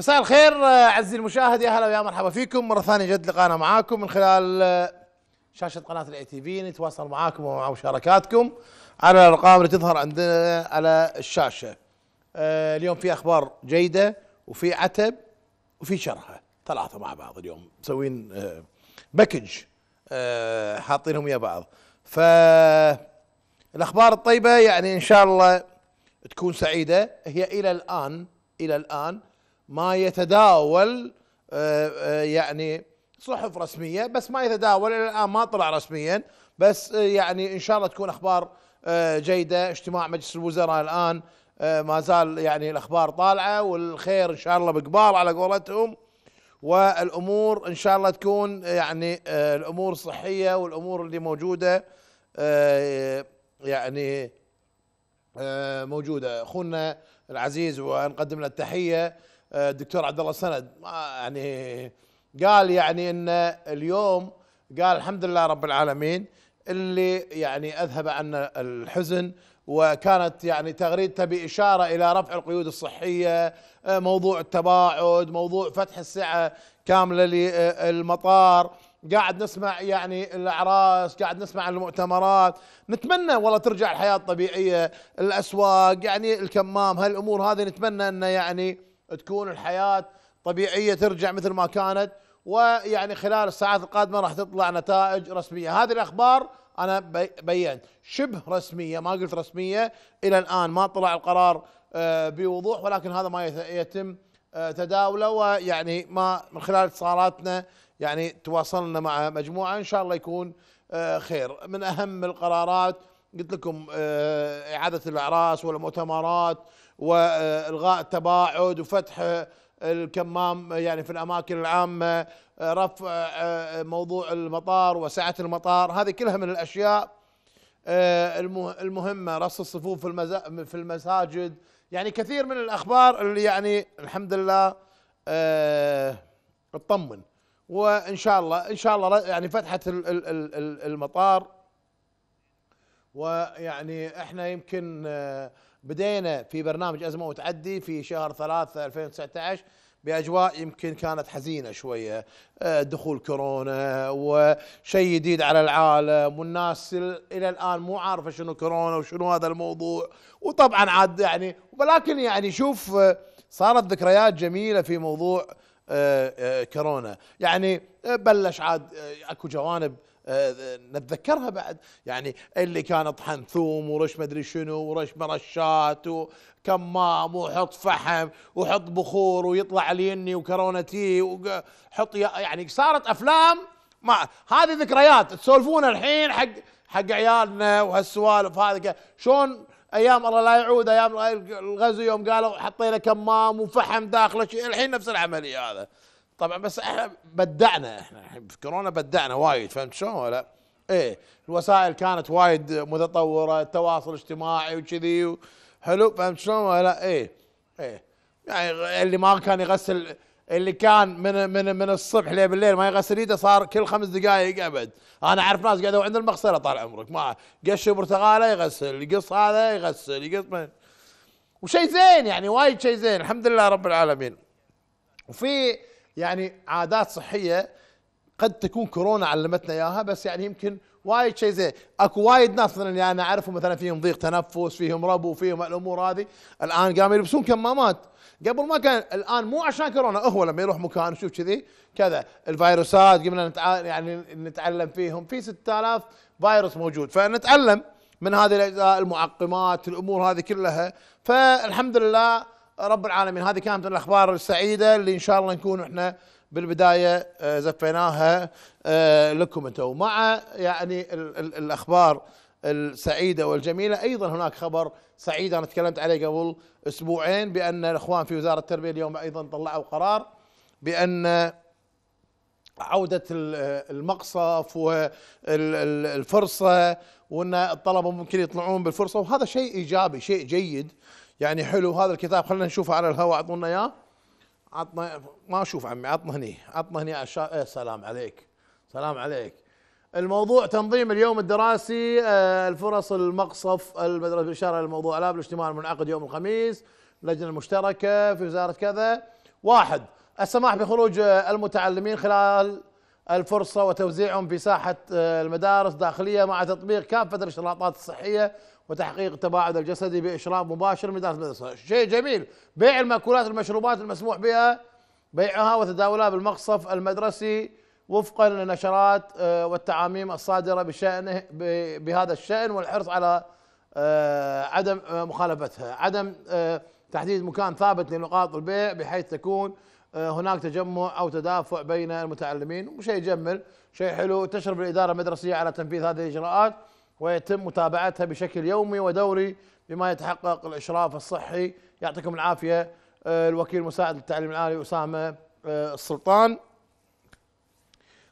مساء الخير آه، عزيزي المشاهد يا هلا ويا مرحبا فيكم مره ثانيه جد لقانا معاكم من خلال آه، شاشه قناه الاي تي في نتواصل معاكم ومع مشاركاتكم على الارقام اللي تظهر عندنا على الشاشه آه، اليوم في اخبار جيده وفي عتب وفي شرحه ثلاثه مع بعض اليوم مسوين باكج حاطينهم ويا بعض فالاخبار الطيبه يعني ان شاء الله تكون سعيده هي الى الان الى الان ما يتداول آه، آه، يعني صحف رسميه بس ما يتداول الى الان ما طلع رسميا بس آه، يعني ان شاء الله تكون اخبار جيده اجتماع مجلس الوزراء الان ما زال يعني الاخبار طالعه والخير ان شاء الله بقبال على قولتهم والامور ان شاء الله تكون يعني الامور الصحيه والامور اللي موجوده يعني موجوده اخونا العزيز ونقدم له التحيه الدكتور آه، عبد الله سند يعني قال يعني ان اليوم قال الحمد لله رب العالمين اللي يعني اذهب عنا الحزن وكانت يعني تغريدته باشاره الى رفع القيود الصحيه آه، موضوع التباعد موضوع فتح السعه كامله للمطار قاعد نسمع يعني الاعراس قاعد نسمع المؤتمرات نتمنى والله ترجع الحياه الطبيعيه الاسواق يعني الكمام هالامور هذه نتمنى انه يعني تكون الحياه طبيعيه ترجع مثل ما كانت ويعني خلال الساعات القادمه راح تطلع نتائج رسميه هذه الاخبار انا بينت شبه رسميه ما قلت رسميه الى الان ما طلع القرار آه، بوضوح ولكن هذا ما يتم آه، تداوله ويعني ما من خلال اتصالاتنا يعني تواصلنا مع مجموعه ان شاء الله يكون آه، خير من اهم القرارات قلت لكم اعاده الاعراس والمؤتمرات والغاء التباعد وفتح الكمام يعني في الاماكن العامه رفع آه، آه، موضوع المطار وسعه المطار هذه كلها من الاشياء آه، المهمه رص الصفوف في في المساجد يعني كثير من الاخبار اللي يعني الحمد لله تطمن وان شاء الله ان شاء الله يعني فتحه المطار ويعني احنا يمكن آه، بدينا في برنامج ازمه وتعدي في شهر 3 2019 باجواء يمكن كانت حزينه شويه آه، دخول كورونا وشيء جديد على العالم والناس الى الان مو عارفه شنو كورونا وشنو هذا الموضوع وطبعا عاد يعني ولكن يعني شوف آه، صارت ذكريات جميله في موضوع كورونا يعني بلش عاد اكو جوانب آه، نتذكرها بعد يعني اللي كان طحن ثوم ورش مدري شنو ورش مرشات وكمام وحط فحم وحط بخور ويطلع اليني وكرونتي وحط يعني صارت افلام ما هذه ذكريات تسولفون الحين حق حق عيالنا وهالسوالف هذه شلون ايام الله لا يعود ايام الغزو يوم قالوا حطينا كمام وفحم داخله الحين نفس العمليه هذا طبعا بس احنا بدعنا احنا في كورونا بدعنا وايد فهمت شلون ولا؟ ايه الوسائل كانت وايد متطوره التواصل الاجتماعي وكذي حلو فهمت شلون ولا؟ ايه ايه يعني اللي ما كان يغسل اللي كان من من من الصبح لين بالليل ما يغسل ايده صار كل خمس دقائق ابد انا اعرف ناس قاعدوا عند المغسله طال عمرك ما قش برتقاله يغسل يقص هذا يغسل يقص من وشيء زين يعني وايد شيء زين الحمد لله رب العالمين وفي يعني عادات صحيه قد تكون كورونا علمتنا اياها بس يعني يمكن وايد شيء زين اكو وايد ناس مثلا اللي يعني انا اعرفهم مثلا فيهم ضيق تنفس فيهم ربو فيهم الامور هذه الان قاموا يلبسون كمامات قبل ما كان الان مو عشان كورونا هو لما يروح مكان يشوف كذي كذا الفيروسات قمنا نتع... يعني نتعلم فيهم في 6000 فيروس موجود فنتعلم من هذه الاجزاء المعقمات الامور هذه كلها فالحمد لله رب العالمين هذه كانت الاخبار السعيده اللي ان شاء الله نكون احنا بالبدايه آه، زفيناها آه، لكم انتم مع يعني الاخبار السعيده والجميله ايضا هناك خبر سعيد انا تكلمت عليه قبل اسبوعين بان الاخوان في وزاره التربيه اليوم ايضا طلعوا قرار بان عودة المقصف والفرصة وأن الطلبة ممكن يطلعون بالفرصة وهذا شيء إيجابي شيء جيد يعني حلو هذا الكتاب خلينا نشوفه على الهواء اعطونا اياه عطنا ما اشوف عمي عطنا هني عطنا هني أشا... إيه سلام عليك سلام عليك الموضوع تنظيم اليوم الدراسي آه، الفرص المقصف المدرسة بالإشارة للموضوع الآب الاجتماع المنعقد يوم الخميس اللجنة المشتركة في وزارة كذا واحد السماح بخروج المتعلمين خلال الفرصة وتوزيعهم في ساحة آه، المدارس الداخلية مع تطبيق كافة الاشتراطات الصحية وتحقيق التباعد الجسدي بإشراف مباشر من داخل المدرسة شيء جميل بيع المأكولات المشروبات المسموح بها بيعها وتداولها بالمقصف المدرسي وفقا للنشرات آه، والتعاميم الصادرة بشأنه بهذا الشأن والحرص على آه، عدم آه، مخالفتها عدم تحديد مكان ثابت لنقاط البيع بحيث تكون هناك تجمع او تدافع بين المتعلمين وشيء يجمل شيء حلو تشرف الاداره المدرسيه على تنفيذ هذه الاجراءات ويتم متابعتها بشكل يومي ودوري بما يتحقق الاشراف الصحي يعطيكم العافيه آه، الوكيل المساعد للتعليم العالي اسامه آه، السلطان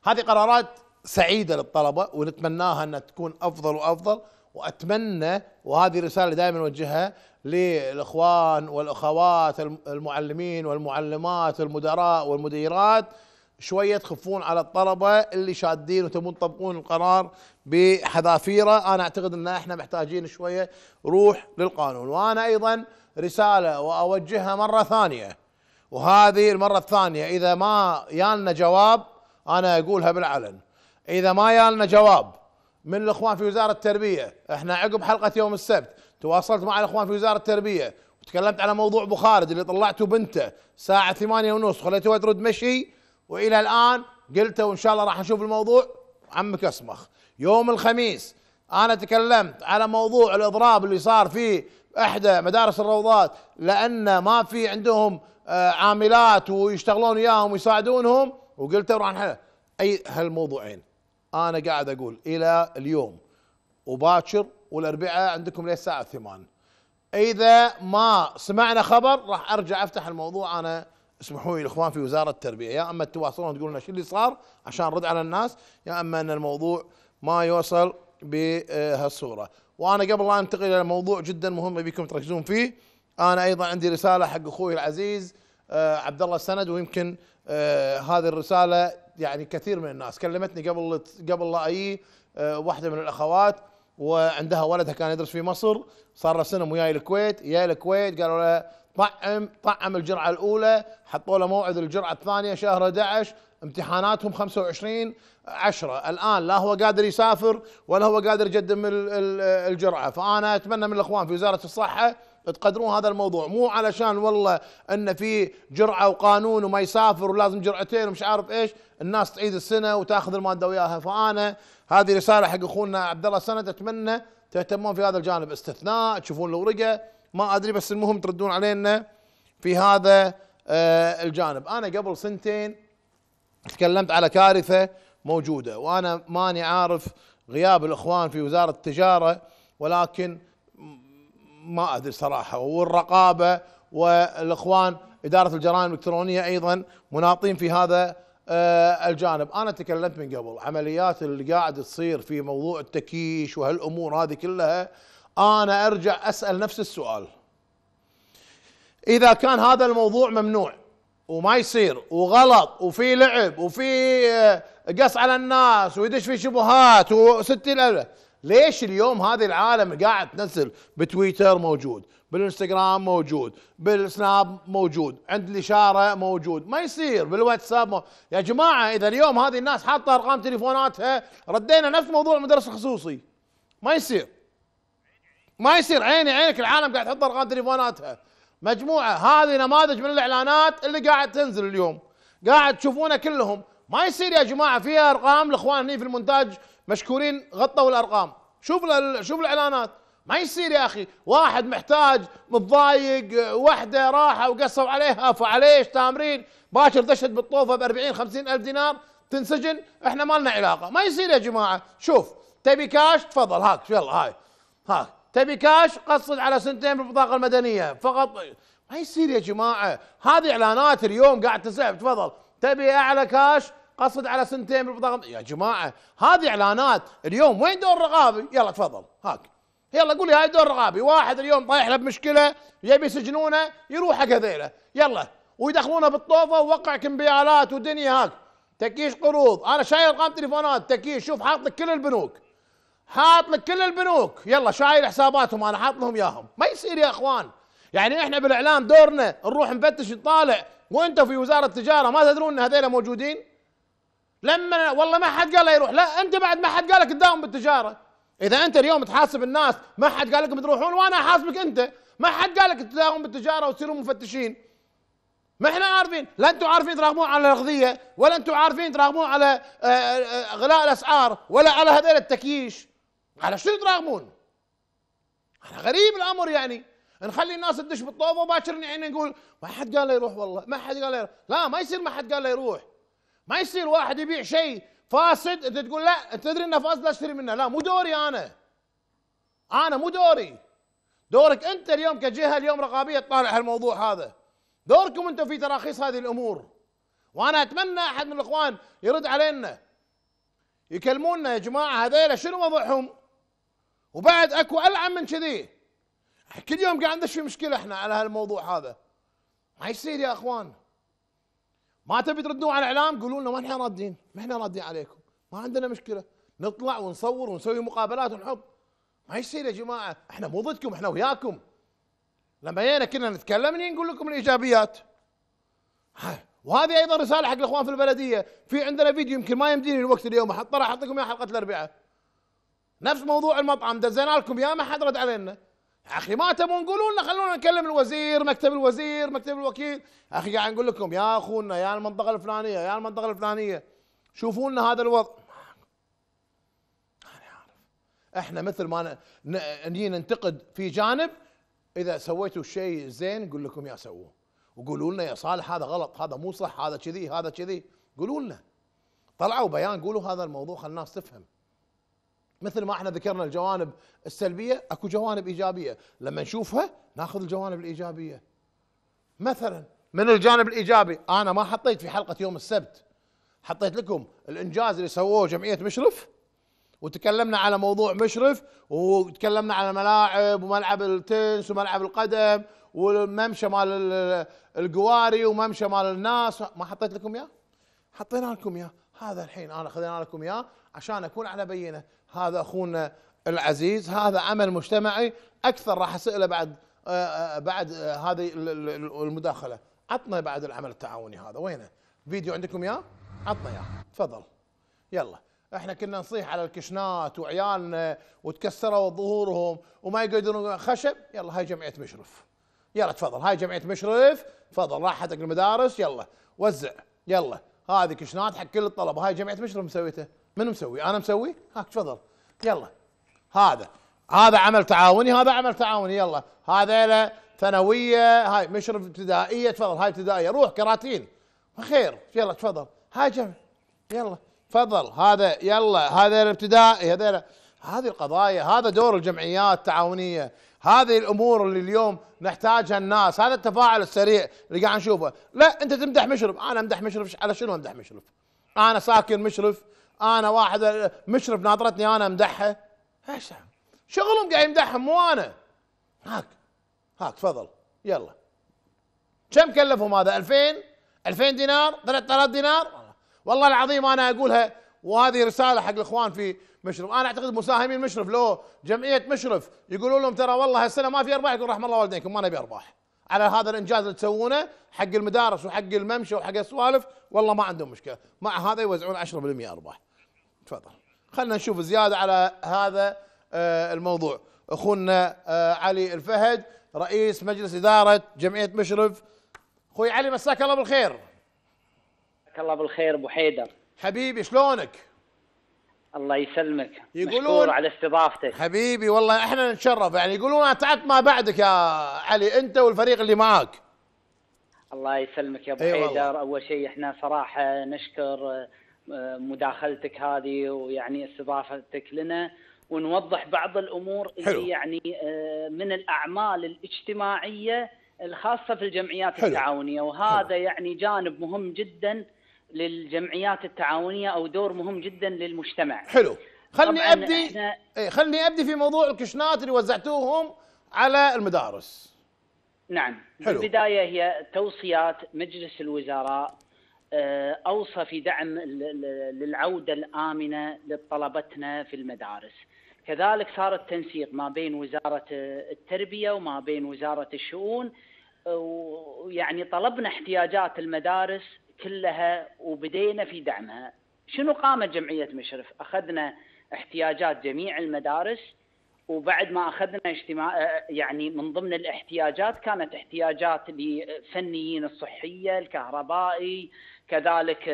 هذه قرارات سعيده للطلبه ونتمناها ان تكون افضل وافضل واتمنى وهذه رساله دائما نوجهها للاخوان والاخوات المعلمين والمعلمات المدراء والمديرات شويه تخفون على الطلبه اللي شادين وتبون تطبقون القرار بحذافيره انا اعتقد ان احنا محتاجين شويه روح للقانون وانا ايضا رساله واوجهها مره ثانيه وهذه المره الثانيه اذا ما يالنا جواب انا اقولها بالعلن اذا ما يالنا جواب من الاخوان في وزاره التربيه احنا عقب حلقه يوم السبت تواصلت مع الاخوان في وزاره التربيه وتكلمت على موضوع ابو خالد اللي طلعته بنته ساعه ثمانية ونص خليته ترد مشي والى الان قلت وان شاء الله راح نشوف الموضوع عمك اصمخ يوم الخميس انا تكلمت على موضوع الاضراب اللي صار في احدى مدارس الروضات لان ما في عندهم آه، عاملات ويشتغلون وياهم ويساعدونهم وقلت راح نحل اي هالموضوعين انا قاعد اقول الى اليوم وباكر والاربعاء عندكم للساعه 8 اذا ما سمعنا خبر راح ارجع افتح الموضوع انا اسمحوا لي الاخوان في وزاره التربيه يا اما تواصلون تقولون شو اللي صار عشان رد على الناس يا اما ان الموضوع ما يوصل بهالصوره وانا قبل لا انتقل الى موضوع جدا مهم ابيكم تركزون فيه انا ايضا عندي رساله حق اخوي العزيز آه، عبد الله السند ويمكن آه، هذه الرساله يعني كثير من الناس كلمتني قبل قبل لا اي آه، واحده من الاخوات وعندها ولدها كان يدرس في مصر صار له سنه وياي الكويت جاي الكويت قالوا له طعم طعم الجرعه الاولى حطوا له موعد الجرعه الثانيه شهر 11 امتحاناتهم 25 10 الان لا هو قادر يسافر ولا هو قادر يقدم الجرعه فانا اتمنى من الاخوان في وزاره الصحه تقدرون هذا الموضوع مو علشان والله ان في جرعه وقانون وما يسافر ولازم جرعتين ومش عارف ايش الناس تعيد السنه وتاخذ الماده وياها فانا هذه رساله حق اخونا عبد الله سند اتمنى تهتمون في هذا الجانب استثناء تشوفون الورقه ما ادري بس المهم تردون علينا في هذا آه، الجانب انا قبل سنتين تكلمت على كارثه موجوده وانا ماني عارف غياب الاخوان في وزاره التجاره ولكن ما ادري صراحه والرقابه والاخوان اداره الجرائم الالكترونيه ايضا مناطين في هذا آه، الجانب انا تكلمت من قبل عمليات اللي قاعد تصير في موضوع التكييش وهالامور هذه كلها انا ارجع اسال نفس السؤال اذا كان هذا الموضوع ممنوع وما يصير وغلط وفي لعب وفي آه، قص على الناس ويدش في شبهات و ألف ليش اليوم هذه العالم قاعد تنزل بتويتر موجود بالانستغرام موجود بالسناب موجود عند الاشاره موجود ما يصير بالواتساب مو... يا جماعه اذا اليوم هذه الناس حاطه ارقام تليفوناتها ردينا نفس موضوع المدرسه الخصوصي ما يصير ما يصير عيني عينك العالم قاعد تحط ارقام تليفوناتها مجموعه هذه نماذج من الاعلانات اللي قاعد تنزل اليوم قاعد تشوفونها كلهم ما يصير يا جماعه فيها ارقام الاخوان هني في المونتاج مشكورين غطوا الارقام شوف شوف الاعلانات ما يصير يا اخي واحد محتاج متضايق وحده راحه وقصوا عليها فعليش تامرين باكر دشت بالطوفه ب 40 50 الف دينار تنسجن احنا ما لنا علاقه ما يصير يا جماعه شوف تبي كاش تفضل هاك يلا هاي هاك تبي كاش قصد على سنتين بالبطاقه المدنيه فقط ما يصير يا جماعه هذه اعلانات اليوم قاعد تسحب تفضل تبي اعلى كاش قصد على سنتين بالبطاقه يا جماعه هذه اعلانات اليوم وين دور الرقابي يلا تفضل هاك يلا قول لي هاي دور رقابي واحد اليوم طايح له بمشكله يبي يسجنونه يروح حق هذيله يلا ويدخلونه بالطوفه ووقع كمبيالات ودنيا هاك تكيش قروض انا شايل ارقام تليفونات تكيش شوف حاط لك كل البنوك حاط لك كل البنوك يلا شايل حساباتهم انا حاط لهم اياهم ما يصير يا اخوان يعني احنا بالاعلام دورنا نروح نفتش نطالع وانتم في وزاره التجاره ما تدرون ان هذول موجودين لما والله ما حد قال له يروح لا انت بعد ما حد قال لك تداوم بالتجاره اذا انت اليوم تحاسب الناس ما حد قال لكم تروحون وانا احاسبك انت ما حد قال لك تداوم بالتجاره وتصيروا مفتشين ما احنا عارفين لا انتم عارفين تراقبون على الاغذيه ولا انتم عارفين تراقبون على آه، آه، آه، غلاء الاسعار ولا على هذول التكييش على شنو تراغمون؟ انا غريب الامر يعني نخلي الناس تدش بالطوبه وباكر يعني نقول ما حد قال يروح والله ما حد قال يروح لا ما يصير ما حد قال يروح ما يصير واحد يبيع شيء فاسد انت تقول لا انت تدري انه فاسد لا اشتري منه لا مو دوري انا انا مو دوري دورك انت اليوم كجهه اليوم رقابيه تطالع هالموضوع هذا دوركم انتم في تراخيص هذه الامور وانا اتمنى احد من الاخوان يرد علينا يكلمونا يا جماعه هذيلا شنو وضعهم وبعد اكو العن من كذي كل يوم قاعد ندش في مشكله احنا على هالموضوع هذا ما يصير يا اخوان ما تبي تردون على الاعلام قولوا لنا ما احنا رادين ما احنا رادين عليكم ما عندنا مشكله نطلع ونصور ونسوي مقابلات ونحط ما يصير يا جماعه احنا مو ضدكم احنا وياكم لما جينا كنا نتكلم نقول لكم الايجابيات وهذه ايضا رساله حق الاخوان في البلديه في عندنا فيديو يمكن ما يمديني الوقت اليوم احط راح احط لكم اياه حلقه الاربعاء نفس موضوع المطعم دزينا لكم يا ما حد رد علينا اخي ما تبون قولوا لنا خلونا نكلم الوزير مكتب الوزير مكتب الوكيل اخي قاعد نقول لكم يا اخونا يا المنطقه الفلانيه يا المنطقه الفلانيه شوفوا لنا هذا الوضع عارف احنا مثل ما نجي ننتقد في جانب اذا سويتوا شيء زين نقول لكم يا سووه وقولوا لنا يا صالح هذا غلط هذا مو صح هذا كذي هذا كذي قولوا لنا طلعوا بيان قولوا هذا الموضوع خل الناس تفهم مثل ما احنا ذكرنا الجوانب السلبيه اكو جوانب ايجابيه لما نشوفها ناخذ الجوانب الايجابيه مثلا من الجانب الايجابي انا ما حطيت في حلقه يوم السبت حطيت لكم الانجاز اللي سووه جمعيه مشرف وتكلمنا على موضوع مشرف وتكلمنا على الملاعب وملعب التنس وملعب القدم والممشى مال القواري وممشى مال الناس ما حطيت لكم اياه؟ حطينا لكم اياه هذا الحين انا خذينا لكم اياه عشان اكون على بينه هذا اخونا العزيز هذا عمل مجتمعي اكثر راح اساله بعد آه، آه، بعد آه، هذه المداخله عطنا بعد العمل التعاوني هذا وينه فيديو عندكم اياه عطنا اياه تفضل يلا احنا كنا نصيح على الكشنات وعيالنا وتكسروا ظهورهم وما يقدرون خشب يلا هاي جمعيه مشرف يلا تفضل هاي جمعيه مشرف تفضل راح حق المدارس يلا وزع يلا هذه كشنات حق كل الطلبه هاي جمعيه مشرف مسويته منو مسوي انا مسوي هاك تفضل يلا هذا هذا عمل تعاوني هذا عمل تعاوني يلا هذا ثانويه هاي مشرف ابتدائيه تفضل هاي ابتدائيه روح كراتين خير يلا تفضل هاي جمع يلا تفضل هذا يلا هذا الابتدائي هذا هذه القضايا هذا دور الجمعيات التعاونيه هذه الامور اللي اليوم نحتاجها الناس هذا التفاعل السريع اللي قاعد نشوفه لا انت تمدح مشرف انا امدح مشرف على شنو امدح مشرف انا ساكن مشرف انا واحد مشرف ناظرتني انا امدحها ايش شغلهم قاعد يمدحهم مو انا هاك هاك تفضل يلا كم كلفهم هذا 2000 2000 دينار 3000 دينار والله العظيم انا اقولها وهذه رساله حق الاخوان في مشرف انا اعتقد مساهمين مشرف لو جمعيه مشرف يقولوا لهم ترى والله هالسنه ما في ارباح يقول رحم الله والديكم ما نبي ارباح على هذا الانجاز اللي تسوونه حق المدارس وحق الممشى وحق السوالف والله ما عندهم مشكله مع هذا يوزعون 10% ارباح تفضل خلنا نشوف زيادة على هذا آه، الموضوع أخونا آه، علي الفهد رئيس مجلس إدارة جمعية مشرف أخوي علي مساك الله بالخير مساك الله بالخير أبو حيدر حبيبي شلونك؟ الله يسلمك يقولون مشكور على استضافتك حبيبي والله احنا نتشرف يعني يقولون انا تعبت ما بعدك يا علي انت والفريق اللي معاك الله يسلمك يا ابو أيوة حيدر اول شيء احنا صراحه نشكر آه، مداخلتك هذه ويعني استضافتك لنا ونوضح بعض الامور اللي يعني آه، من الاعمال الاجتماعيه الخاصه في الجمعيات حلو. التعاونيه وهذا حلو. يعني جانب مهم جدا للجمعيات التعاونيه او دور مهم جدا للمجتمع. حلو. خلني ابدي احنا... ايه خلني ابدي في موضوع الكشنات اللي وزعتوهم على المدارس. نعم. حلو. البدايه هي توصيات مجلس الوزراء آه، اوصى في دعم للعوده الامنه لطلبتنا في المدارس. كذلك صار التنسيق ما بين وزاره التربيه وما بين وزاره الشؤون آه، ويعني طلبنا احتياجات المدارس كلها وبدينا في دعمها. شنو قامت جمعيه مشرف؟ اخذنا احتياجات جميع المدارس وبعد ما اخذنا اجتماع يعني من ضمن الاحتياجات كانت احتياجات لفنيين الصحيه، الكهربائي، كذلك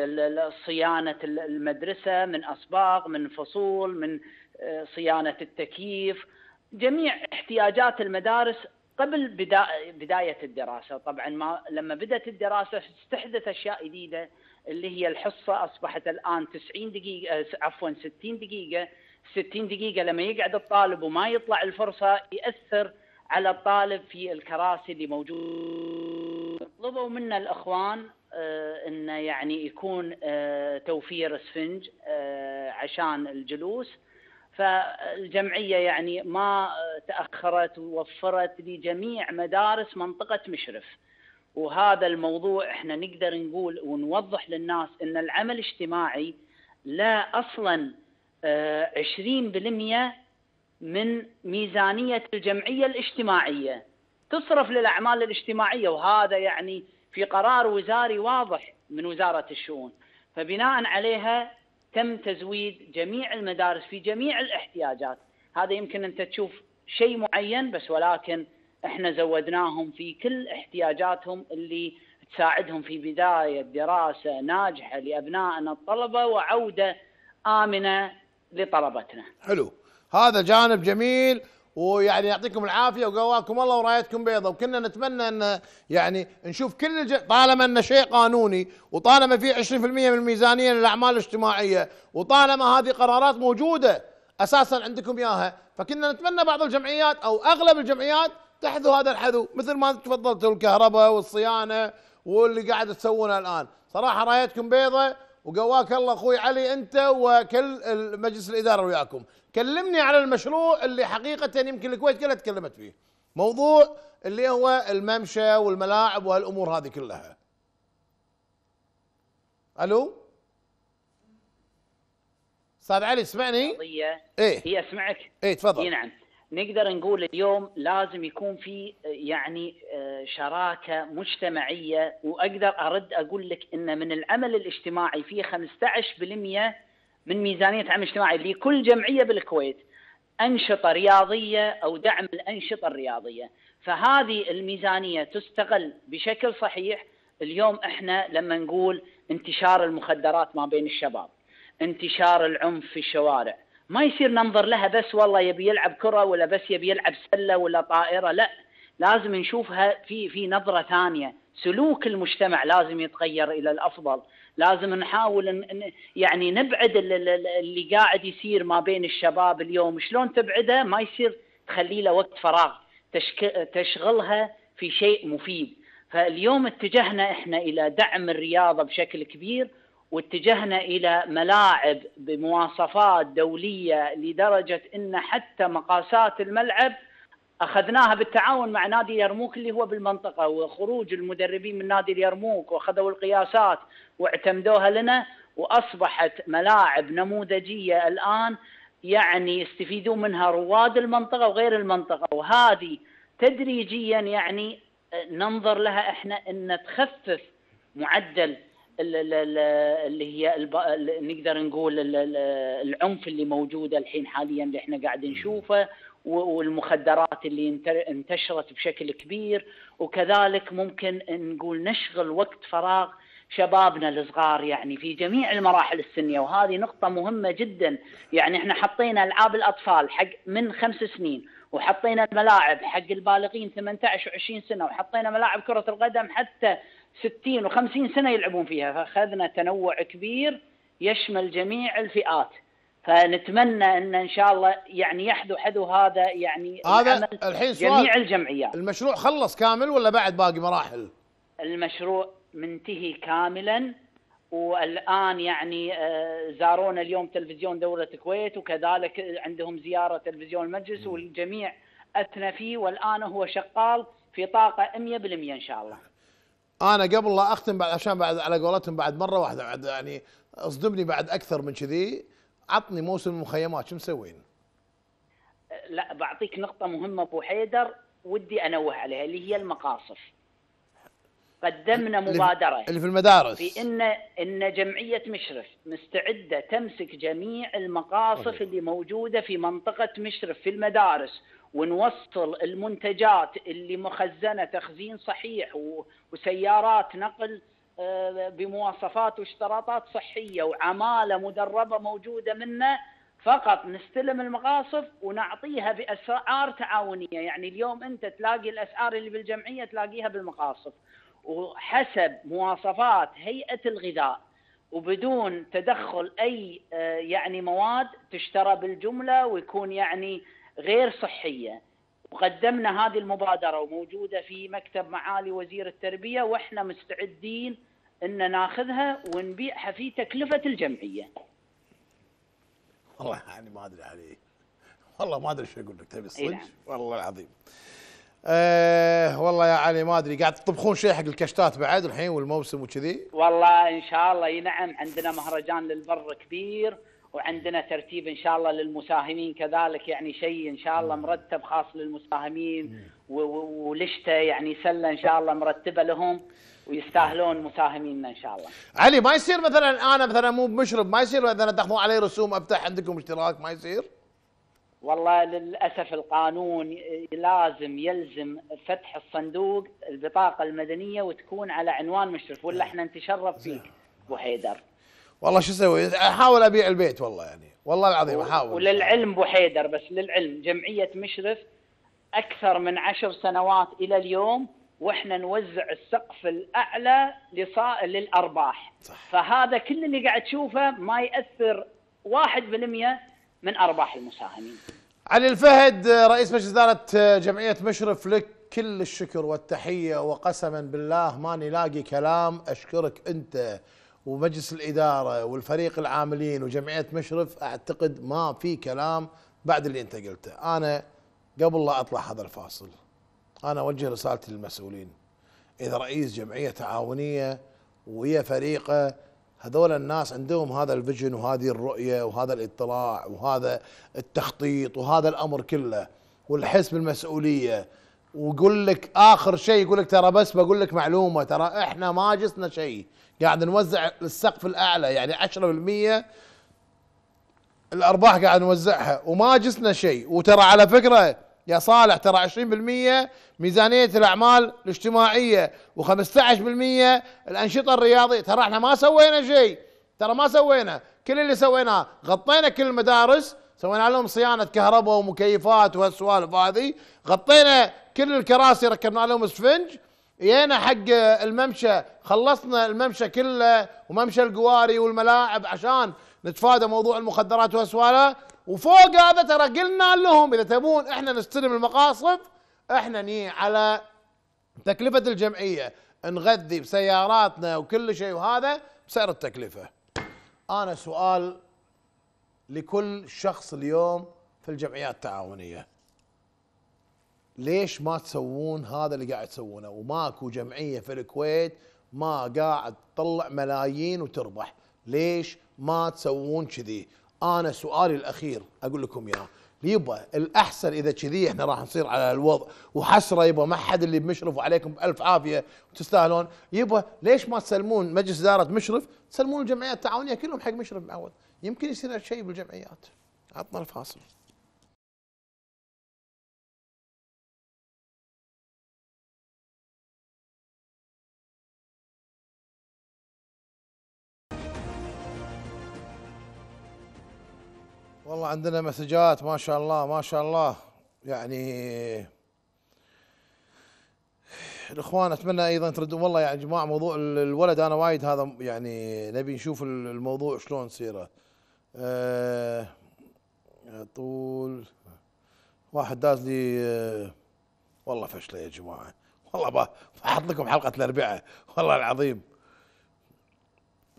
صيانه المدرسه من اسباق، من فصول، من آه، صيانه التكييف، جميع احتياجات المدارس قبل بدايه الدراسه، طبعا ما لما بدات الدراسه استحدث اشياء جديده اللي هي الحصه اصبحت الان 90 دقيقه آه، عفوا 60 دقيقه 60 دقيقه لما يقعد الطالب وما يطلع الفرصه ياثر على الطالب في الكراسي اللي موجوده طلبوا منا الاخوان آه، انه يعني يكون آه، توفير اسفنج آه، عشان الجلوس فالجمعيه يعني ما تاخرت ووفرت لجميع مدارس منطقه مشرف وهذا الموضوع احنا نقدر نقول ونوضح للناس ان العمل الاجتماعي لا اصلا 20% آه، من ميزانية الجمعية الاجتماعية تصرف للأعمال الاجتماعية وهذا يعني في قرار وزاري واضح من وزارة الشؤون فبناء عليها تم تزويد جميع المدارس في جميع الاحتياجات هذا يمكن أنت تشوف شيء معين بس ولكن احنا زودناهم في كل احتياجاتهم اللي تساعدهم في بداية دراسة ناجحة لأبنائنا الطلبة وعودة آمنة لطلبتنا حلو هذا جانب جميل ويعني يعطيكم العافيه وقواكم الله ورايتكم بيضاء وكنا نتمنى ان يعني نشوف كل الج... طالما انه شيء قانوني وطالما في 20% من الميزانيه للاعمال الاجتماعيه وطالما هذه قرارات موجوده اساسا عندكم اياها فكنا نتمنى بعض الجمعيات او اغلب الجمعيات تحذو هذا الحذو مثل ما تفضلتوا الكهرباء والصيانه واللي قاعد تسوونه الان صراحه رايتكم بيضاء وقواك الله اخوي علي انت وكل مجلس الاداره وياكم كلمني على المشروع اللي حقيقه يمكن الكويت كلها تكلمت فيه موضوع اللي هو الممشى والملاعب وهالامور هذه كلها الو استاذ علي سمعني ايه هي اسمعك ايه تفضل اي نعم نقدر نقول اليوم لازم يكون في يعني آه، شراكه مجتمعيه واقدر ارد اقول لك ان من العمل الاجتماعي في 15% من ميزانيه عمل اجتماعي لكل جمعيه بالكويت انشطه رياضيه او دعم الانشطه الرياضيه، فهذه الميزانيه تستغل بشكل صحيح اليوم احنا لما نقول انتشار المخدرات ما بين الشباب، انتشار العنف في الشوارع، ما يصير ننظر لها بس والله يبي يلعب كره ولا بس يبي يلعب سله ولا طائره لا لازم نشوفها في في نظره ثانيه سلوك المجتمع لازم يتغير الى الافضل لازم نحاول يعني نبعد اللي قاعد يصير ما بين الشباب اليوم شلون تبعده ما يصير تخلي له وقت فراغ تشغلها في شيء مفيد فاليوم اتجهنا احنا الى دعم الرياضه بشكل كبير واتجهنا الى ملاعب بمواصفات دوليه لدرجه ان حتى مقاسات الملعب اخذناها بالتعاون مع نادي اليرموك اللي هو بالمنطقه وخروج المدربين من نادي اليرموك واخذوا القياسات واعتمدوها لنا واصبحت ملاعب نموذجيه الان يعني يستفيدون منها رواد المنطقه وغير المنطقه وهذه تدريجيا يعني ننظر لها احنا ان تخفف معدل اللي هي الب... نقدر نقول العنف اللي موجود الحين حاليا اللي احنا قاعد نشوفه والمخدرات اللي انتشرت بشكل كبير وكذلك ممكن نقول نشغل وقت فراغ شبابنا الصغار يعني في جميع المراحل السنيه وهذه نقطه مهمه جدا يعني احنا حطينا العاب الاطفال حق من خمس سنين وحطينا الملاعب حق البالغين 18 و20 سنه وحطينا ملاعب كره القدم حتى 60 و50 سنه يلعبون فيها فاخذنا تنوع كبير يشمل جميع الفئات فنتمنى ان ان شاء الله يعني يحذو حذو هذا يعني هذا الحين سؤال جميع الجمعيات المشروع خلص كامل ولا بعد باقي مراحل؟ المشروع منتهي كاملا والان يعني آه، زارونا اليوم تلفزيون دوله الكويت وكذلك عندهم زياره تلفزيون المجلس والجميع اثنى فيه والان هو شغال في طاقه 100% ان شاء الله. انا قبل لا اختم بعد عشان بعد على قولتهم بعد مره واحده بعد يعني اصدمني بعد اكثر من كذي عطني موسم المخيمات شو مسوين؟ لا بعطيك نقطه مهمه ابو حيدر ودي انوه عليها اللي هي المقاصف. قدمنا مبادرة اللي في المدارس في إن إن جمعية مشرف مستعدة تمسك جميع المقاصف طيب. اللي موجودة في منطقة مشرف في المدارس ونوصل المنتجات اللي مخزنة تخزين صحيح وسيارات نقل آه، بمواصفات واشتراطات صحية وعمالة مدربة موجودة منا فقط نستلم المقاصف ونعطيها باسعار تعاونيه، يعني اليوم انت تلاقي الاسعار اللي بالجمعيه تلاقيها بالمقاصف، وحسب مواصفات هيئة الغذاء وبدون تدخل أي آه، يعني مواد تشترى بالجملة ويكون يعني غير صحية وقدمنا هذه المبادرة وموجودة في مكتب معالي وزير التربية وإحنا مستعدين أن ناخذها ونبيعها في تكلفة الجمعية والله يعني ما أدري عليه والله ما أدري شو أقول لك تبي الصدق نعم. والله العظيم أه والله يا علي ما ادري قاعد تطبخون شيء حق الكشتات بعد الحين والموسم وكذي والله ان شاء الله اي نعم عندنا مهرجان للبر كبير وعندنا ترتيب ان شاء الله للمساهمين كذلك يعني شيء ان شاء الله مرتب خاص للمساهمين ولشته يعني سله ان شاء الله مرتبه لهم ويستاهلون مساهميننا ان شاء الله. علي ما يصير مثلا انا مثلا مو بمشرب ما يصير مثلا تاخذون علي رسوم افتح عندكم اشتراك ما يصير؟ والله للأسف القانون لازم يلزم فتح الصندوق البطاقة المدنية وتكون على عنوان مشرف ولا نعم. احنا نتشرف فيك نعم. أبو حيدر والله شو اسوي احاول ابيع البيت والله يعني والله العظيم احاول وللعلم ابو حيدر بس للعلم جمعيه مشرف اكثر من عشر سنوات الى اليوم واحنا نوزع السقف الاعلى لصا... للارباح صح. فهذا كل اللي قاعد تشوفه ما ياثر 1% من ارباح المساهمين علي الفهد رئيس مجلس إدارة آه، جمعية مشرف لك كل الشكر والتحية وقسما بالله ما نلاقي كلام أشكرك أنت ومجلس الإدارة والفريق العاملين وجمعية مشرف أعتقد ما في كلام بعد اللي أنت قلته أنا قبل لا أطلع هذا الفاصل أنا أوجه رسالتي للمسؤولين إذا رئيس جمعية تعاونية ويا فريقه هذول الناس عندهم هذا الفيجن وهذه الرؤية وهذا الاطلاع وهذا التخطيط وهذا الأمر كله والحس بالمسؤولية ويقول لك آخر شيء يقول لك ترى بس بقول لك معلومة ترى إحنا ما جسنا شيء قاعد نوزع السقف الأعلى يعني 10% الأرباح قاعد نوزعها وما جسنا شيء وترى على فكرة يا صالح ترى 20% ميزانية الأعمال الاجتماعية و15% الأنشطة الرياضية ترى احنا ما سوينا شيء ترى ما سوينا كل اللي سويناه غطينا كل المدارس سوينا لهم صيانة كهرباء ومكيفات وهالسوالف هذه غطينا كل الكراسي ركبنا لهم اسفنج جينا حق الممشى خلصنا الممشى كله وممشى القواري والملاعب عشان نتفادى موضوع المخدرات وهالسوالف وفوق هذا ترى قلنا لهم اذا تبون احنا نستلم المقاصف احنا ني على تكلفه الجمعيه نغذي بسياراتنا وكل شيء وهذا بسعر التكلفه. انا سؤال لكل شخص اليوم في الجمعيات التعاونيه. ليش ما تسوون هذا اللي قاعد تسوونه وماكو جمعيه في الكويت ما قاعد تطلع ملايين وتربح ليش ما تسوون كذي انا سؤالي الاخير اقول لكم اياه يبا الاحسن اذا كذي احنا راح نصير على الوضع وحسره يبا ما حد اللي بمشرف عليكم بالف عافيه وتستاهلون يبا ليش ما تسلمون مجلس اداره مشرف تسلمون الجمعيات التعاونيه كلهم حق مشرف معود يمكن يصير شيء بالجمعيات عطنا الفاصل والله عندنا مسجات ما شاء الله ما شاء الله يعني الاخوان اتمنى ايضا تردون والله يا يعني جماعه موضوع الولد انا وايد هذا يعني نبي نشوف الموضوع شلون سيره أه طول واحد داز لي أه والله فشله يا جماعه والله بحط لكم حلقه الاربعاء والله العظيم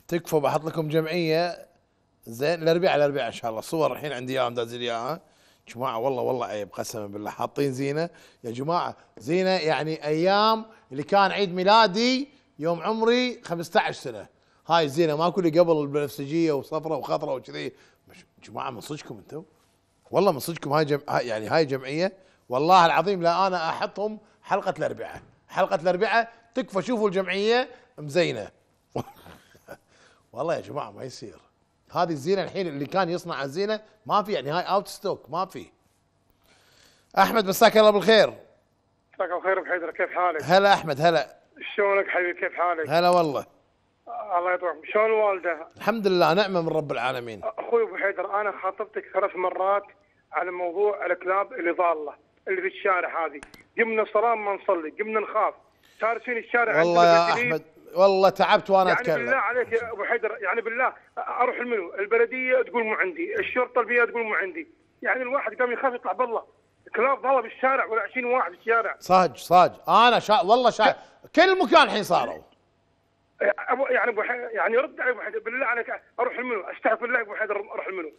تكفوا بحط لكم جمعيه زين الاربعاء الاربعاء ان شاء الله صور الحين عندي اياهم دازل اياها جماعه والله والله عيب قسما بالله حاطين زينه يا جماعه زينه يعني ايام اللي كان عيد ميلادي يوم عمري 15 سنه هاي زينه ماكو اللي قبل البنفسجيه وصفرة وخضرة وكذي جماعه من صدقكم انتم والله من صدقكم هاي جم... يعني هاي جمعيه والله العظيم لا انا احطهم حلقه الاربعاء حلقه الاربعاء تكفى شوفوا الجمعيه مزينه والله يا جماعه ما يصير هذه الزينه الحين اللي كان يصنع الزينه ما في يعني هاي اوت ستوك ما في احمد مساك الله بالخير مساك الله ابو حيدر كيف حالك؟ هلا احمد هلا شلونك حبيبي كيف حالك؟ هلا والله الله يطول شلون الوالده الحمد لله نعمه من رب العالمين اخوي ابو حيدر انا خاطبتك ثلاث مرات على موضوع الكلاب اللي ضاله اللي في الشارع هذه قمنا صلاه ما نصلي قمنا نخاف صار الشارع والله يا احمد والله تعبت وانا يعني اتكلم بالله عليك يا ابو حيدر يعني بالله اروح المنو البلديه تقول مو عندي الشرطه البيئه تقول مو عندي يعني الواحد قام يخاف يطلع بالله كلاب ضاله بالشارع ولا 20 واحد بالشارع صاج صاج انا شا... والله شا... كل مكان الحين صاروا ابو يعني ابو يعني رد علي ابو حيدر بالله عليك اروح المنو استحي بالله ابو حيدر اروح المنو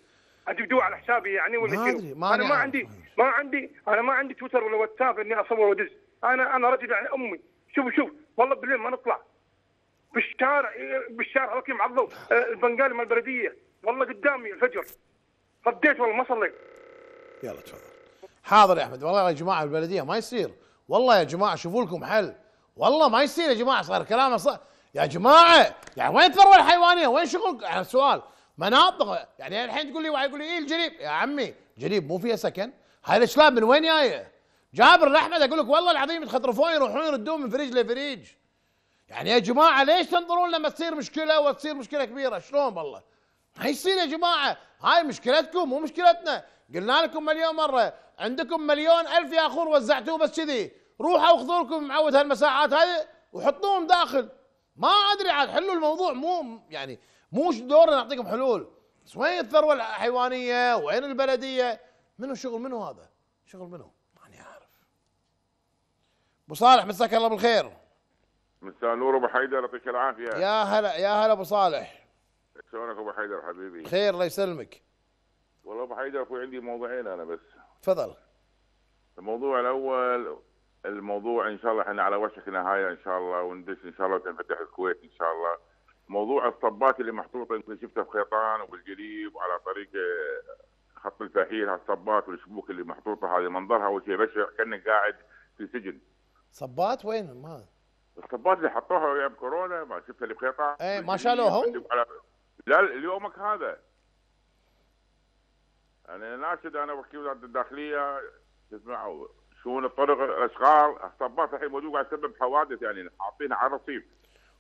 اجيب على حسابي يعني ولا ما ادري ما انا ما عندي ما عندي انا ما عندي تويتر ولا واتساب اني اصور وادز انا انا رجل يعني امي شوف شوف والله بالليل ما نطلع بالشارع بالشارع اوكي معظم معضل آه، البنغالي مال البلديه والله قدامي الفجر رديت والله ما صليت يلا تفضل حاضر يا احمد والله يا جماعه البلديه ما يصير والله يا جماعه شوفوا لكم حل والله ما يصير يا جماعه صار كلامه صار يا جماعه يعني وين الثروه الحيوانيه وين شغلكم يعني سؤال مناطق يعني الحين تقول لي واحد يقول لي ايه الجريب يا عمي جريب مو فيها سكن هاي الشلاب من وين جايه جابر الاحمد اقول لك والله العظيم يتخطرفون يروحون يردون من فريج لفريج يعني يا جماعة ليش تنظرون لما تصير مشكلة وتصير مشكلة كبيرة شلون بالله ما يصير يا جماعة هاي مشكلتكم مو مشكلتنا قلنا لكم مليون مرة عندكم مليون ألف يا أخور وزعتوه بس كذي روحوا خذوا لكم معود هالمساحات هاي وحطوهم داخل ما أدري عاد حلوا الموضوع مو يعني مو دورنا نعطيكم حلول بس وين الثروة الحيوانية وين البلدية منو شغل منو هذا شغل منو ماني عارف ابو صالح مساك الله بالخير مساء نور ابو حيدر يعطيك العافيه يا هلا يا هلا ابو صالح شلونك ابو حيدر حبيبي خير الله يسلمك والله ابو حيدر اخوي عندي موضوعين انا بس تفضل الموضوع الاول الموضوع ان شاء الله احنا على وشك نهايه ان شاء الله وندش ان شاء الله وتنفتح الكويت ان شاء الله موضوع الصبات اللي محطوطه يمكن شفتها في خيطان وبالجليب وعلى طريق آه، خط الفحيل هالصبات والشبوك اللي محطوطه هذه منظرها اول شيء بشع كانك قاعد في سجن صبات وين ما الطبات اللي حطوها ايام كورونا ما شفتها اللي بقطع ايه ما شالوهم؟ لا اليومك هذا انا ناشد انا وكيل وزاره الداخليه تسمعوا شؤون الطرق الاشغال الصباط الحين موجود قاعد يسبب حوادث يعني حاطينها على الرصيف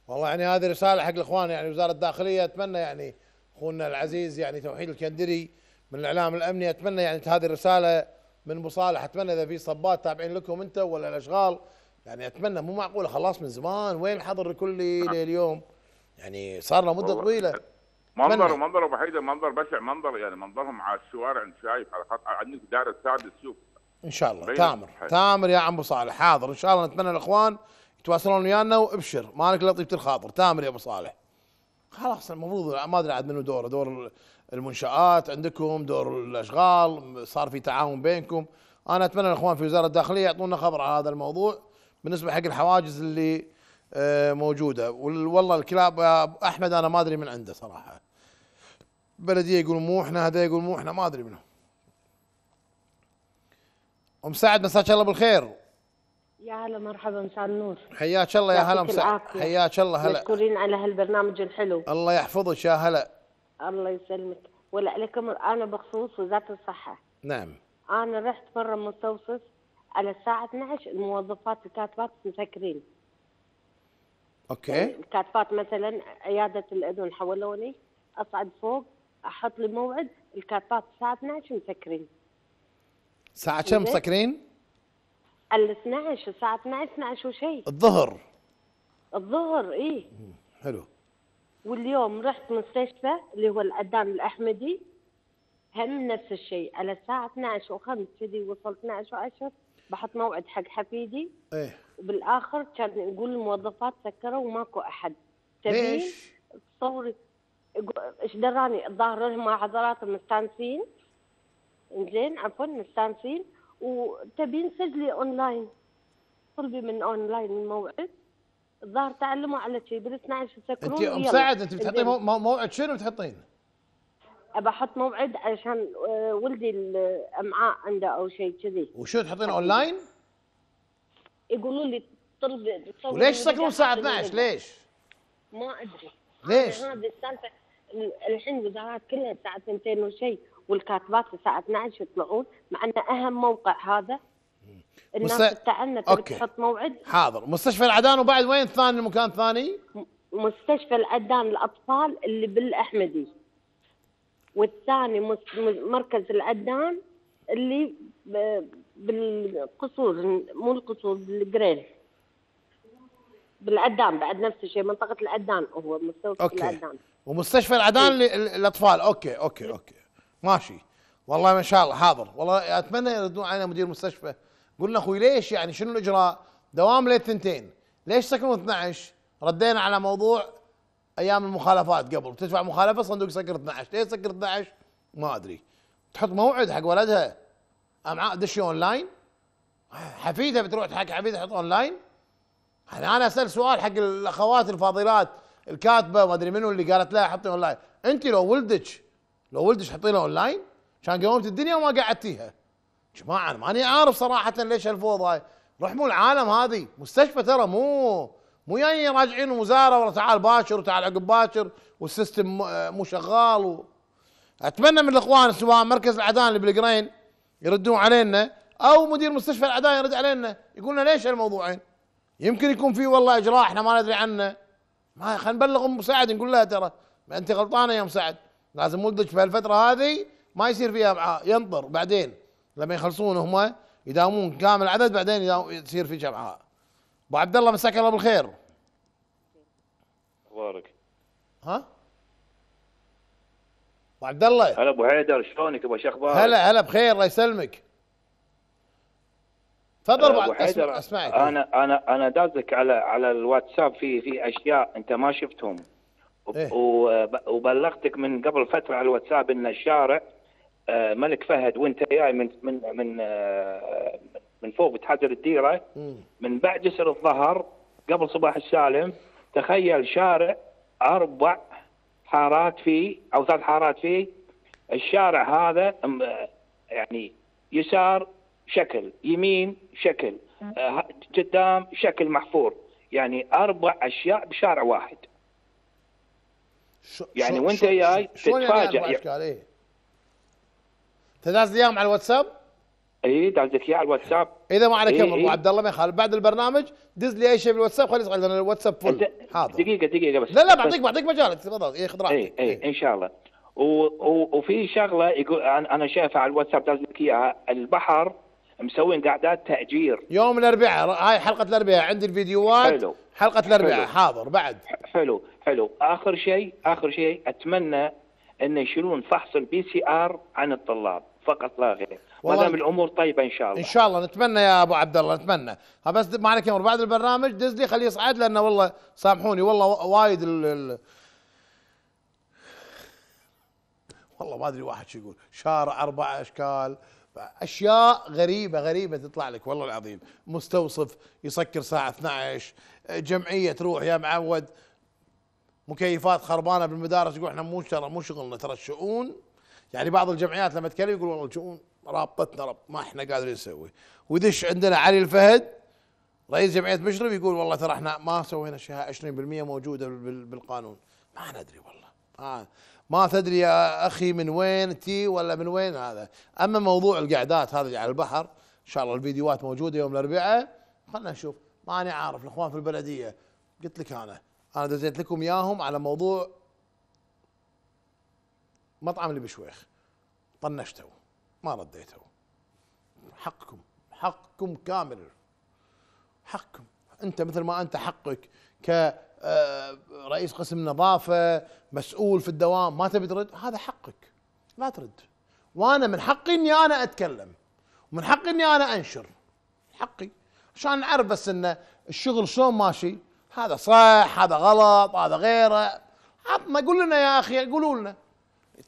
والله يعني هذه رساله حق الاخوان يعني وزاره الداخليه اتمنى يعني اخونا العزيز يعني توحيد الكندري من الاعلام الامني اتمنى يعني هذه الرساله من مصالح اتمنى اذا في صبات تابعين لكم انت ولا الاشغال يعني اتمنى مو معقوله خلاص من زمان وين الحظر الكلي آه. لليوم يعني صار له مده طويله منظر ومنظر ابو حيدر منظر بشع منظر يعني منظرهم على الشوارع انت شايف على خط عندك دار السادس شوف ان شاء الله تامر تامر يا عم ابو صالح حاضر ان شاء الله نتمنى الاخوان يتواصلون ويانا وابشر مالك الا طيبه الخاطر تامر يا ابو صالح خلاص المفروض ما ادري عاد منو دوره دور المنشات عندكم دور الاشغال صار في تعاون بينكم انا اتمنى الاخوان في وزاره الداخليه يعطونا خبر على هذا الموضوع بالنسبه حق الحواجز اللي آه، موجوده والله الكلاب احمد انا ما ادري من عنده صراحه بلديه يقول مو احنا هذا يقول مو احنا ما ادري منهم ام سعد مساك الله بالخير يا هلا مرحبا مساء النور حياك الله يا هلا مساء حياك الله هلا مشكورين على هالبرنامج الحلو الله يحفظك يا هلا الله يسلمك ولا عليكم انا بخصوص وزاره الصحه نعم انا رحت مره متوسط على الساعة 12 الموظفات الكاتبات مسكرين اوكي يعني الكاتبات مثلا عيادة الأذن حولوني أصعد فوق أحط لي موعد الكاتبات الساعة 12 مسكرين الساعة كم مسكرين؟ ال 12 الساعة 12 12 وشيء الظهر الظهر اي حلو واليوم رحت مستشفى اللي هو الأدان الأحمدي هم نفس الشيء على الساعة 12 وخمس كذي وصل 12 وعشر بحط موعد حق حفيدي ايه وبالآخر كان يقول الموظفات سكروا وماكو أحد تبين تصوري ايش دراني الظاهر لهم حضرات مستانسين زين عفوا مستانسين وتبين سجلي اونلاين طلبي من اونلاين الموعد الظاهر تعلموا على شيء بال 12 سكروا انت سعد انت بتحطين موعد شنو بتحطين؟ ابى احط موعد عشان آه، ولدي الامعاء عنده او شيء كذي وشو تحطين اونلاين؟ يقولوا لي طلب وليش تسكرون الساعه 12 ليش؟ ما ادري ليش؟ هذه السالفه الحين الوزارات كلها الساعه 2 وشيء والكاتبات الساعه 12 يطلعون مع انه اهم موقع هذا الناس مست... تحط موعد حاضر مستشفى العدان وبعد وين ثاني المكان الثاني؟ مستشفى العدان الاطفال اللي بالاحمدي والثاني مركز الأدان اللي بالقصور مو القصور بالجريل بالأدان بعد نفس الشيء منطقة الأدان هو مستوى أوكي. الأدان ومستشفى العدان إيه. للاطفال اوكي اوكي اوكي ماشي والله ما شاء الله حاضر والله اتمنى يردون علينا مدير مستشفى قلنا اخوي ليش يعني شنو الاجراء دوام ثنتين ليش سكنوا 12 ردينا على موضوع ايام المخالفات قبل تدفع مخالفه صندوق سكر 12 ليه سكر 12 ما ادري تحط موعد حق ولدها امعاء دشي اونلاين حفيدها بتروح حق حفيدها تحط اونلاين انا اسال سؤال حق الاخوات الفاضلات الكاتبه ما ادري منو اللي قالت لها حطي اونلاين انت لو ولدك لو ولدك حطي له اونلاين كان قومت الدنيا وما قعدتيها جماعه انا ماني عارف صراحه ليش هالفوضى رحموا العالم هذه مستشفى ترى مو مو يعني راجعين وزاره ولا تعال باشر وتعال عقب باشر والسيستم مو شغال و... اتمنى من الاخوان سواء مركز العدان اللي بالقرين يردون علينا او مدير مستشفى العدان يرد علينا يقول لنا ليش هالموضوعين؟ يمكن يكون في والله اجراء احنا ما ندري عنه ما خلينا نبلغ ام سعد نقول لها ترى ما انت غلطانه يا ام سعد لازم ولدك في هالفتره هذه ما يصير فيها معاه ينطر بعدين لما يخلصون هم يداومون كامل العدد بعدين يصير في امعاء ابو عبد الله مساك الله بالخير اخبارك ها ابو عبد الله هلا ابو حيدر شلونك ابو شيخ هلا هلا بخير الله يسلمك تفضل ابو حيدر اسمعك انا انا انا دازك على على الواتساب في في اشياء انت ما شفتهم إيه؟ وبلغتك من قبل فتره على الواتساب ان الشارع آه، ملك فهد وانت جاي من من من آه، من فوق بتحجر الديره من بعد جسر الظهر قبل صباح السالم تخيل شارع اربع حارات فيه او ثلاث حارات فيه الشارع هذا يعني يسار شكل يمين شكل آه، قدام شكل محفور يعني اربع اشياء بشارع واحد يعني وانت جاي تتفاجئ يعني تتفاجئ ثلاث على الواتساب اي دزلك اياه على الواتساب اذا ما عليك إيه ابو إيه؟ عبد الله ما يخالف بعد البرنامج دز لي اي شيء بالواتساب خليني اسال الواتساب فل حاضر دقيقه دقيقه بس لا لا بعطيك بعطيك مجال تفضل اي خذ راحتك اي إيه. ان شاء الله وفي شغله يقول انا شايفها على الواتساب داز لك اياها البحر مسوين قعدات تاجير يوم الاربعاء هاي حلقه الاربعاء عندي الفيديوهات حلو حلقه الاربعاء حاضر بعد حلو حلو اخر شيء اخر شيء اتمنى انه يشيلون فحص البي سي ار عن الطلاب فقط لا غير ما دام الامور طيبه ان شاء الله ان شاء الله نتمنى يا ابو عبد الله نتمنى بس ما عليك امر بعد البرنامج دز لي خليه يصعد لانه والله سامحوني والله وايد ال ال والله ما ادري واحد شو يقول شارع اربع اشكال اشياء غريبه غريبه تطلع لك والله العظيم مستوصف يسكر الساعه 12 جمعيه تروح يا معود مكيفات خربانه بالمدارس يقول احنا مو مو شغلنا ترى الشؤون يعني بعض الجمعيات لما تكلم يقول والله الشؤون رابطتنا رب ما احنا قادرين نسوي ودش عندنا علي الفهد رئيس جمعيه مشرف يقول والله ترى احنا ما سوينا شيء 20% موجوده بالقانون ما ندري والله ما, ما تدري يا اخي من وين تي ولا من وين هذا اما موضوع القعدات هذا على البحر ان شاء الله الفيديوهات موجوده يوم الاربعاء خلنا نشوف ماني عارف الاخوان في البلديه قلت لك انا انا دزيت لكم اياهم على موضوع مطعم اللي بشويخ طنشتوا ما رديتوا حقكم حقكم كامل حقكم انت مثل ما انت حقك كرئيس آه، قسم نظافه مسؤول في الدوام ما تبي ترد هذا حقك لا ترد وانا من حقي اني انا اتكلم ومن حقي اني انا انشر حقي عشان نعرف بس ان الشغل شلون ماشي هذا صح هذا غلط هذا غيره ما قول لنا يا اخي قولوا لنا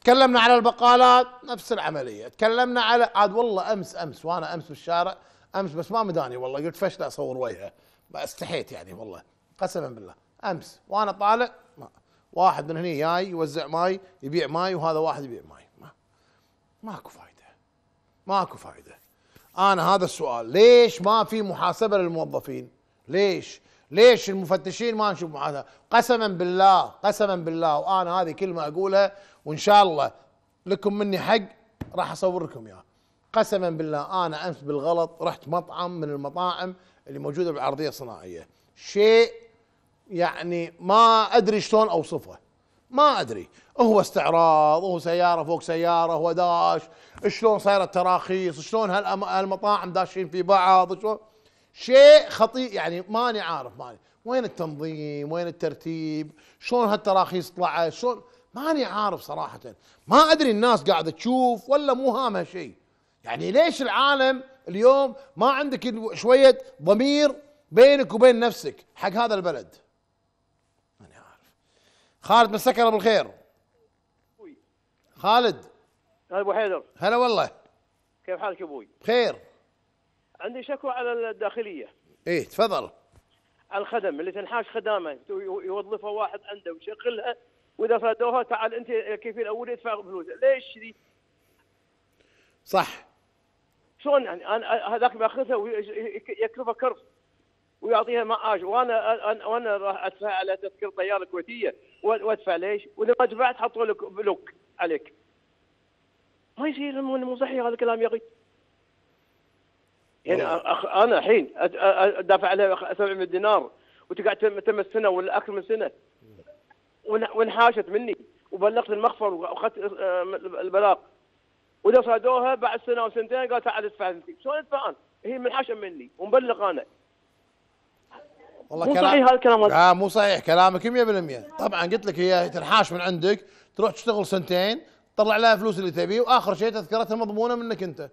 تكلمنا على البقالات نفس العمليه تكلمنا على عاد والله امس امس وانا امس بالشارع امس بس ما مداني والله قلت فشل اصور وجهه استحيت يعني والله قسما بالله امس وانا طالع ما. واحد من هني جاي يوزع ماي يبيع ماي وهذا واحد يبيع ماي ما ماكو فايده ماكو فايده انا هذا السؤال ليش ما في محاسبه للموظفين ليش ليش المفتشين ما نشوف محاسبه قسما بالله قسما بالله وانا هذه كلمه اقولها وان شاء الله لكم مني حق راح اصور لكم اياه قسما بالله انا امس بالغلط رحت مطعم من المطاعم اللي موجوده بالعرضيه الصناعيه شيء يعني ما ادري شلون اوصفه ما ادري هو استعراض هو سياره فوق سياره هو داش شلون صايره التراخيص شلون هالمطاعم داشين في بعض شلون شيء خطير يعني ماني عارف ماني وين التنظيم وين الترتيب شلون هالتراخيص طلعت شلون ماني عارف صراحة ما أدري الناس قاعدة تشوف ولا مو هامها شيء يعني ليش العالم اليوم ما عندك شوية ضمير بينك وبين نفسك حق هذا البلد ماني عارف خالد مسكر بالخير خالد هلا ابو حيدر هلا والله كيف حالك ابوي؟ بخير عندي شكوى على الداخليه ايه تفضل الخدم اللي تنحاش خدامه يوظفها واحد عنده ويشغلها واذا صادوها تعال انت كيف الاول يدفع فلوس ليش دي؟ صح شلون يعني انا هذاك باخذها ويكلفها كرف ويعطيها معاش وانا انا وانا راح ادفع على تذكره طياره كويتيه وادفع ليش؟ واذا ما دفعت حطوا لك بلوك عليك. ما يصير مو صحيح هذا الكلام يا اخي. يعني أخ انا الحين ادفع عليها 700 دينار وتقعد تم السنه ولا اكثر من سنه وانحاشت مني وبلغت المخفر واخذت آه، البلاغ واذا صادوها بعد سنه وسنتين قال تعال ادفع شلون ادفع انا؟ هي منحاشه مني ومبلغ انا والله مو كلام صحيح هالكلام هذا آه، مو صحيح كلامك 100% طبعا قلت لك هي تنحاش من عندك تروح تشتغل سنتين تطلع لها فلوس اللي تبيه واخر شيء تذكرتها مضمونه منك انت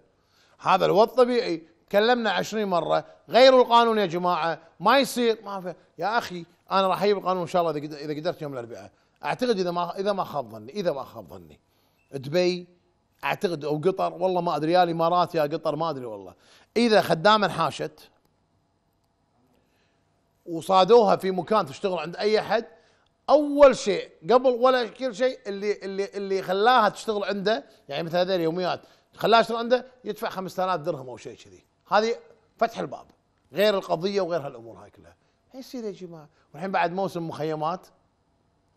هذا الوضع طبيعي تكلمنا 20 مره غيروا القانون يا جماعه ما يصير ما في يا اخي انا راح اجيب القانون ان شاء الله اذا قدرت يوم الاربعاء اعتقد اذا ما اذا ما خاب ظني اذا ما خاب ظني دبي اعتقد او قطر والله ما ادري يا الامارات يا قطر ما ادري والله اذا خدامه انحاشت وصادوها في مكان تشتغل عند اي احد اول شيء قبل ولا كل شيء اللي اللي اللي خلاها تشتغل عنده يعني مثل هذه اليوميات خلاها تشتغل عنده يدفع 5000 درهم او شيء كذي هذه فتح الباب غير القضيه وغير هالامور هاي كلها إيه يصير يا جماعه والحين بعد موسم مخيمات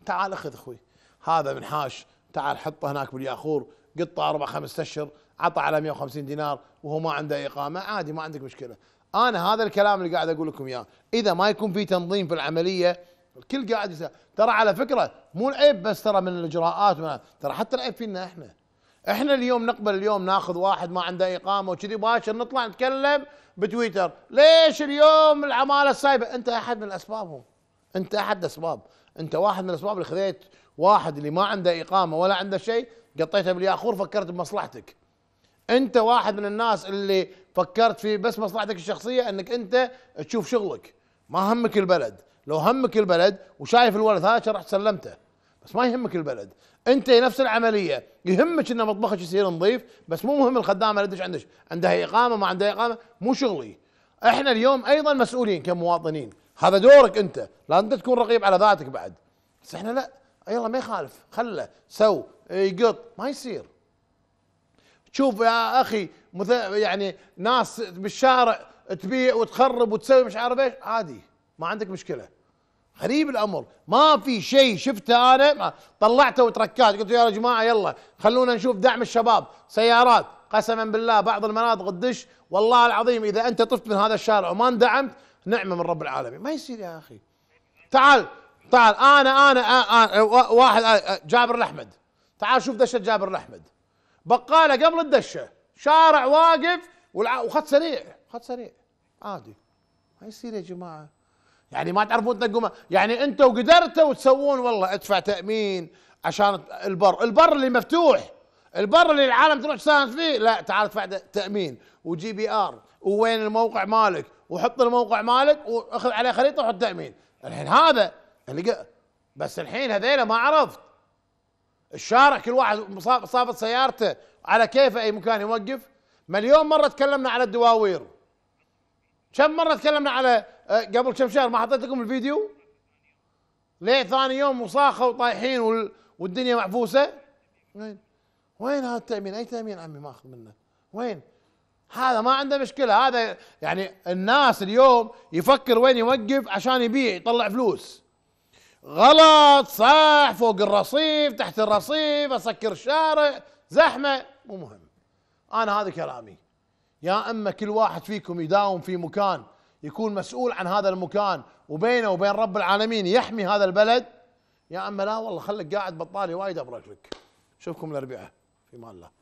تعال اخذ اخوي هذا من حاش تعال حطه هناك بالياخور قطه اربع خمس اشهر عطى على 150 دينار وهو ما عنده اقامه عادي ما عندك مشكله انا هذا الكلام اللي قاعد اقول لكم اياه اذا ما يكون في تنظيم في العمليه الكل قاعد يسأل ترى على فكره مو العيب بس ترى من الاجراءات ترى حتى العيب فينا احنا احنا اليوم نقبل اليوم ناخذ واحد ما عنده اقامه وكذي باشر نطلع نتكلم بتويتر ليش اليوم العماله السايبه انت احد من الاسباب انت احد الاسباب انت واحد من الاسباب اللي خذيت واحد اللي ما عنده اقامه ولا عنده شيء قطيته بالياخور فكرت بمصلحتك انت واحد من الناس اللي فكرت في بس مصلحتك الشخصيه انك انت تشوف شغلك ما همك البلد لو همك البلد وشايف الولد هذا راح سلمته بس ما يهمك البلد انت نفس العمليه يهمك ان مطبخك يصير نظيف بس مو مهم الخدامه لدش عندك عندها اقامه ما عندها اقامه مو شغلي احنا اليوم ايضا مسؤولين كمواطنين هذا دورك انت لا انت تكون رقيب على ذاتك بعد بس احنا لا يلا ما يخالف خله سو يقط إيه، ما يصير تشوف يا اخي يعني ناس بالشارع تبيع وتخرب وتسوي مش عارف ايش عادي ما عندك مشكله غريب الامر ما في شيء شفته انا طلعته وتركات قلت يا جماعه يلا خلونا نشوف دعم الشباب سيارات قسما بالله بعض المناطق الدش والله العظيم اذا انت طفت من هذا الشارع وما اندعمت نعمه من رب العالمين ما يصير يا اخي تعال تعال انا انا, أنا واحد جابر الاحمد تعال شوف دشه جابر الاحمد بقاله قبل الدشه شارع واقف وخط سريع خط سريع عادي ما يصير يا جماعه يعني ما تعرفون تنقوا يعني انتم قدرتوا تسوون والله ادفع تامين عشان البر البر اللي مفتوح البر اللي العالم تروح تساهم فيه لا تعال ادفع تامين وجي بي ار ووين الموقع مالك وحط الموقع مالك واخذ عليه خريطه وحط تامين الحين هذا اللي بس الحين هذيلا ما عرفت الشارع كل واحد صابت سيارته على كيفه اي مكان يوقف مليون مره تكلمنا على الدواوير كم مره تكلمنا على أه، قبل كم شهر ما حطيت لكم الفيديو ليه ثاني يوم وصاخه وطايحين وال... والدنيا محبوسه وين وين هذا التامين اي تامين عمي ما اخذ منه وين هذا ما عنده مشكله هذا يعني الناس اليوم يفكر وين يوقف عشان يبيع يطلع فلوس غلط صح فوق الرصيف تحت الرصيف اسكر الشارع زحمه مو مهم انا هذا كلامي يا اما كل واحد فيكم يداوم في مكان يكون مسؤول عن هذا المكان وبينه وبين رب العالمين يحمي هذا البلد يا عم لا والله خليك قاعد بطالي وايد ابرك لك اشوفكم الاربعاء في امان الله